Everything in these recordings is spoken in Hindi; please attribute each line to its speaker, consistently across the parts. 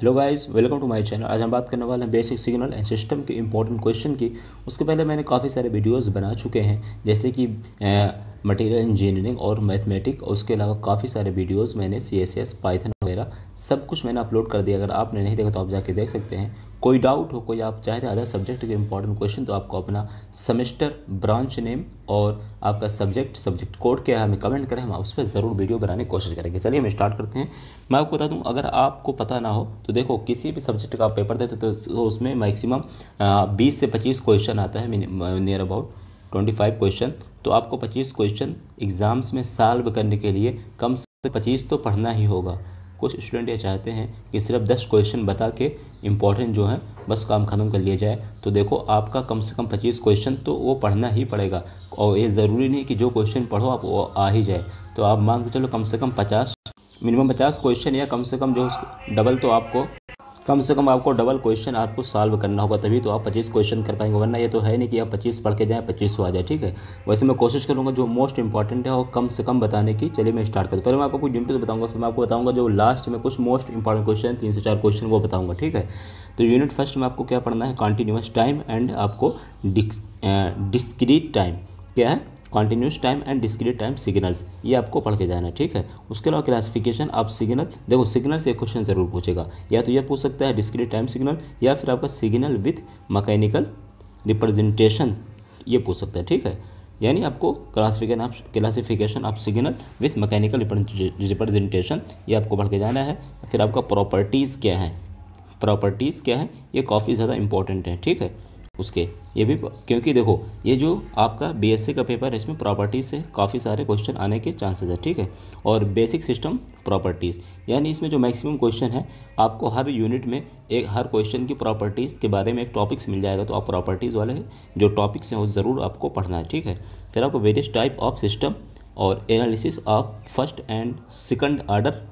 Speaker 1: hello guys welcome to my channel आज हम बात करने वाले हैं बेसिक सिग्नल एंड सिस्टम के इंपॉर्टेंट क्वेश्चन की उसके पहले मैंने काफ़ी सारे वीडियोस बना चुके हैं जैसे कि मटेरियल इंजीनियरिंग और मैथमेटिक और उसके अलावा काफ़ी सारे वीडियोस मैंने सी एस एस पाइथन मेरा सब कुछ मैंने अपलोड कर दिया अगर आपने नहीं देखा तो आप जाके देख सकते हैं कोई डाउट हो कोई आप चाहते अदर सब्जेक्ट के इंपॉर्टेंट क्वेश्चन तो आपको अपना सेमेस्टर ब्रांच नेम और आपका सब्जेक्ट सब्जेक्ट कोड क्या है हमें कमेंट करें हम उस पर ज़रूर वीडियो बनाने की कोशिश करेंगे चलिए हम स्टार्ट करते हैं मैं आपको बता दूं अगर आपको पता ना हो तो देखो किसी भी सब्जेक्ट का आप पेपर देते तो, तो उसमें मैक्सिमम बीस से पच्चीस क्वेश्चन आता है near about twenty five question तो आपको पच्चीस क्वेश्चन एग्ज़ाम्स में साल्व करने के लिए कम से पच्चीस तो पढ़ना ही होगा कुछ स्टूडेंट ये चाहते हैं कि सिर्फ दस क्वेश्चन बता के इम्पॉर्टेंट जो है बस काम ख़त्म कर लिया जाए तो देखो आपका कम से कम पच्चीस क्वेश्चन तो वो पढ़ना ही पड़ेगा और ये ज़रूरी नहीं कि जो क्वेश्चन पढ़ो आप वो आ ही जाए तो आप मान के चलो कम से कम पचास मिनिमम पचास क्वेश्चन या कम से कम जो डबल तो आपको कम से कम आपको डबल क्वेश्चन आपको सॉल्व करना होगा तभी तो आप पच्चीस क्वेश्चन कर पाएंगे वरना ये तो है नहीं कि आप पच्चीस पढ़ के जाएँ पच्चीस सौ आ जाए ठीक है वैसे मैं कोशिश करूँगा जो मोस्ट इंपॉर्टेंट है वो कम से कम बताने की चलिए मैं स्टार्ट करूँ पहले मैं आपको यूनिट तो बताऊँगा फिर मैं आपको बताऊँगा जो लास्ट में कुछ मोस्ट इंपॉर्टेंट क्वेश्चन तीन से चार क्वेश्चन वो बताऊँगा ठीक है तो यूनिट फर्स्ट में आपको क्या पढ़ना है कॉन्टिन्यूस टाइम एंड आपको डिस्क्रीट टाइम क्या है continuous time and discrete time signals ये आपको पढ़ के जाना है ठीक है उसके अलावा क्लासिफिकेशन आप सिग्नल देखो सिग्नल से क्वेश्चन ज़रूर पूछेगा या तो यह पूछ सकता है डिस्क्रीट टाइम सिग्नल या फिर आपका सिग्नल विथ मकैनिकल रिप्रेजेंटेशन ये पूछ सकता है ठीक है यानी आपको क्लासिफिकेशन आप classification of signal with mechanical representation ये आपको पढ़ के जाना है फिर आपका प्रॉपर्टीज़ क्या है प्रॉपर्टीज़ क्या है ये काफ़ी ज़्यादा इंपॉर्टेंट है ठीक है उसके ये भी क्योंकि देखो ये जो आपका बीएससी का पेपर है इसमें प्रॉपर्टीज़ से काफ़ी सारे क्वेश्चन आने के चांसेस है ठीक है और बेसिक सिस्टम प्रॉपर्टीज़ यानी इसमें जो मैक्सिमम क्वेश्चन है आपको हर यूनिट में एक हर क्वेश्चन की प्रॉपर्टीज़ के बारे में एक टॉपिक्स मिल जाएगा तो आप प्रॉपर्टीज़ वाले जो टॉपिक्स हैं वो ज़रूर आपको पढ़ना है ठीक है फिर आपको वेरियस टाइप ऑफ सिस्टम और analysis of first and second order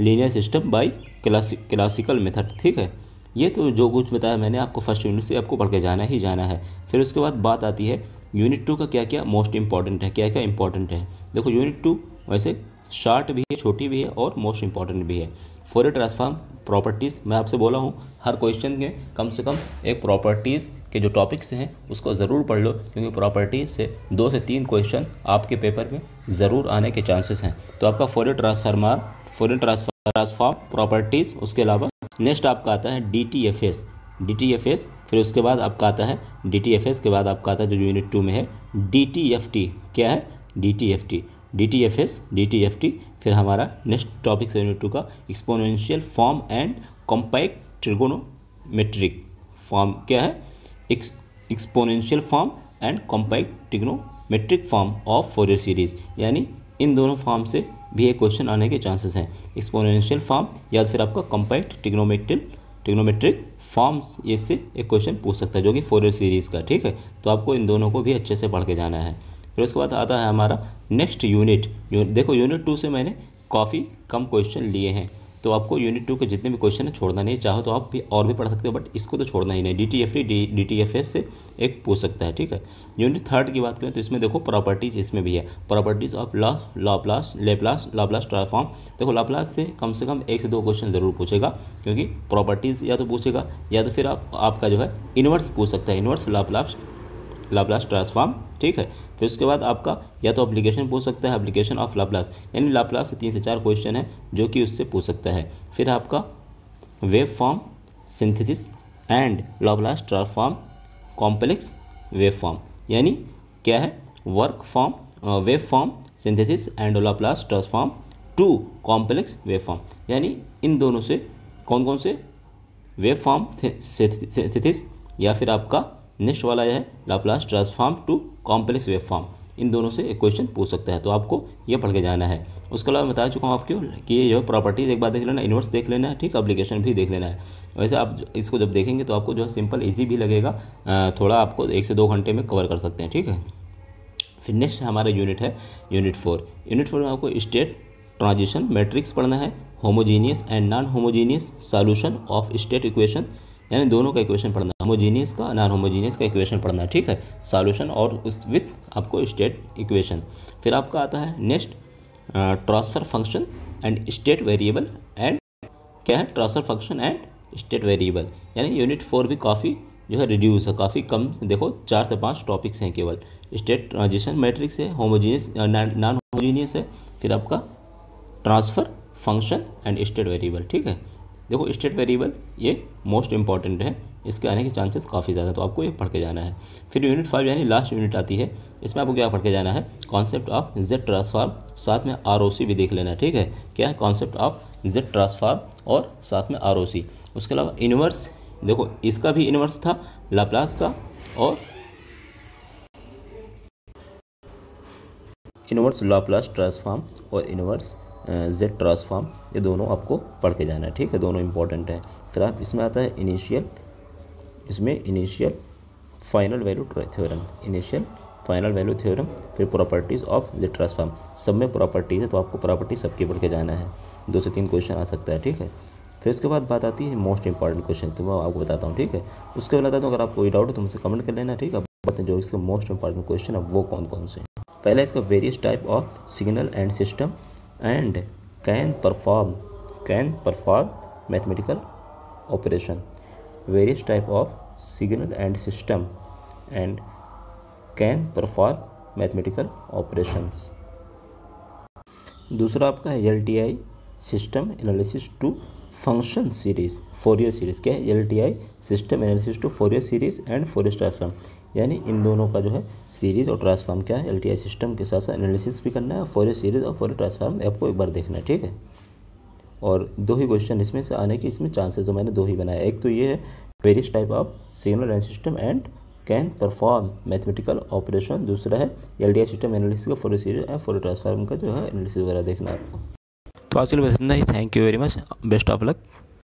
Speaker 1: linear system by classical method ठीक है ये तो जो कुछ बताया मैंने आपको फर्स्ट यूनिट से आपको पढ़ के जाना ही जाना है फिर उसके बाद बात आती है यूनिट टू का क्या क्या मोस्ट इंपॉर्टेंट है क्या क्या इंपॉर्टेंट है देखो यूनिट टू वैसे शार्ट भी है छोटी भी है और मोस्ट इंपॉर्टेंट भी है फोरियर ट्रांसफार्म प्रॉपर्टीज़ मैं आपसे बोला हूँ हर क्वेश्चन में कम से कम एक प्रॉपर्टीज़ के जो टॉपिक्स हैं उसको ज़रूर पढ़ लो क्योंकि प्रॉपर्टी से दो से तीन क्वेश्चन आपके पेपर में ज़रूर आने के चांसेस हैं तो आपका Fourier transformer Fourier transform properties उसके अलावा नेक्स्ट आपका आता है D T F S D T F S फिर उसके बाद आपका आता है डी टी एफ एस के बाद आपका आता है जो यूनिट टू में है डी टी एफ टी क्या है D T F T D T F S D T F T फिर हमारा नेक्स्ट टॉपिक है यूनिट टू का exponential form and compact trigonometric form क्या है exponential form and compact trigonometric form of Fourier series यानी इन दोनों फॉर्म से भी एक क्वेश्चन आने के चांसेस हैं एक्सपोनेंशियल फॉर्म या फिर आपका कंपैक्ट टिग्नोमेट्रिक टिग्नोमेट्रिक फॉर्म्स इससे एक क्वेश्चन पूछ सकता है जो कि फोर सीरीज़ का ठीक है तो आपको इन दोनों को भी अच्छे से पढ़ के जाना है फिर उसके बाद आता है हमारा नेक्स्ट यूनिट देखो यूनिट टू से मैंने काफ़ी कम क्वेश्चन लिए हैं तो आपको यूनिट टू के जितने भी क्वेश्चन है छोड़ना नहीं चाहो तो आप भी और भी पढ़ सकते हो बट इसको तो छोड़ना ही नहीं D T F D D T F S से एक पूछ सकता है ठीक है यूनिट थर्ड की बात करें तो इसमें देखो प्रॉपर्टीज़ इसमें भी है properties of loss Laplace Laplace Laplace transform देखो लॉप्लास से कम से कम एक से दो क्वेश्चन ज़रूर पूछेगा क्योंकि प्रॉपर्टीज़ या तो पूछेगा या तो फिर आप आपका जो है इन्वर्स पूछ सकता है इन्वर्स लॉप्लास लाप्लास ट्रांसफॉर्म ठीक है फिर उसके बाद आपका या तो अप्लीकेशन पूछ सकता है अप्लीकेशन ऑफ लाप्लास यानी लाप्लास से तीन से चार क्वेश्चन है जो कि उससे पूछ सकता है फिर आपका wave form synthesis and Laplace transform complex wave form यानी क्या है work form wave form synthesis and Laplace transform to complex wave form यानी इन दोनों से कौन कौन से वेव फॉर्म सिंथिस या फिर आपका नेक्स्ट वाला यह है Laplace transform to complex wave form इन दोनों से एक क्वेश्चन पूछ सकता है तो आपको ये पढ़ के जाना है उसके अलावा बता चुका हूँ आपको कि ये जो प्रॉपर्टीज़ एक बार देख लेना इनवर्स देख लेना है ठीक अप्लीकेशन भी देख लेना है वैसे आप इसको जब देखेंगे तो आपको जो है सिंपल ईजी भी लगेगा थोड़ा आपको एक से दो घंटे में कवर कर सकते हैं ठीक है फिर नेक्स्ट हमारा यूनिट है यूनिट फोर यूनिट फोर में आपको स्टेट ट्रांजिशन मैट्रिक्स पढ़ना है homogeneous and non homogeneous solution of state equation यानी दोनों का इक्वेशन पढ़ना होमोजीनियस का नॉन होमोजीनियस का इक्वेशन पढ़ना ठीक है सॉल्यूशन और उस विथ आपको स्टेट इक्वेशन फिर आपका आता है next transfer function and state variable and क्या है transfer function and state variable यानी यूनिट फोर भी काफ़ी जो है रिड्यूस है काफ़ी कम देखो चार से पाँच टॉपिक्स हैं केवल स्टेट ट्रांजिशन मैट्रिक्स है होमोजीनियस नॉन होमोजीनियस है फिर आपका transfer function and state variable ठीक है देखो स्टेट वेरिएबल ये मोस्ट इंपॉर्टेंट है इसके आने के चांसेस काफ़ी ज़्यादा तो आपको ये पढ़ के जाना है फिर यूनिट फाइव यानी लास्ट यूनिट आती है इसमें आपको क्या पढ़ के जाना है कॉन्सेप्ट ऑफ जेड ट्रांसफार्म साथ में आर भी देख लेना ठीक है क्या है कॉन्सेप्ट ऑफ जेड ट्रांसफार्म और साथ में आर उसके अलावा इनवर्स देखो इसका भी इनवर्स था लाप्लास का और इनवर्स लाप्लास ट्रांसफार्म और इनवर्स जेड ट्रांसफार्म ये दोनों आपको पढ़ के जाना है ठीक है दोनों इंपॉर्टेंट है फिर आप इसमें आता है इनिशियल इसमें initial final value theorem initial final value theorem फिर प्रॉपर्टीज़ ऑफ जेड ट्रांसफार्म सब में प्रॉपर्टीज़ है तो आपको प्रॉपर्टी सबकी पढ़ के जाना है दो से तीन क्वेश्चन आ सकता है ठीक है फिर उसके बाद बात आती है मोस्ट इंपॉर्टेंट क्वेश्चन तो मैं आपको बताता हूँ ठीक है उसके बाद हूँ अगर आप कोई डाउट है तो, तो मुझसे कमेंट कर लेना ठीक है बताते हैं जो इसके मोस्ट इंपॉर्टेंट क्वेश्चन है वो कौन कौन से पहला इसका various type of signal and system and can perform can perform mathematical operation various type of signal and system and can perform mathematical operation दूसरा आपका है L T I system analysis to function series Fourier series क्या है L T I system analysis to Fourier series and Fourier transform यानी इन दोनों का जो है सीरीज़ और ट्रांसफार्म क्या है एल सिस्टम के साथ साथ एनालिसिस भी करना है फॉर ए सीरीज़ और फॉर ए ट्रांसफार्म आपको एक बार देखना है ठीक है और दो ही क्वेश्चन इसमें से आने के इसमें चांसेस जो मैंने दो ही बनाया एक तो ये है various type of signal and system and can perform mathematical operation दूसरा है एल सिस्टम एनालिसिस का for series and photo transform का जो है एनालिसिस वगैरह देखना आपको तो आज के लिए बस इतना ही thank you very much best of luck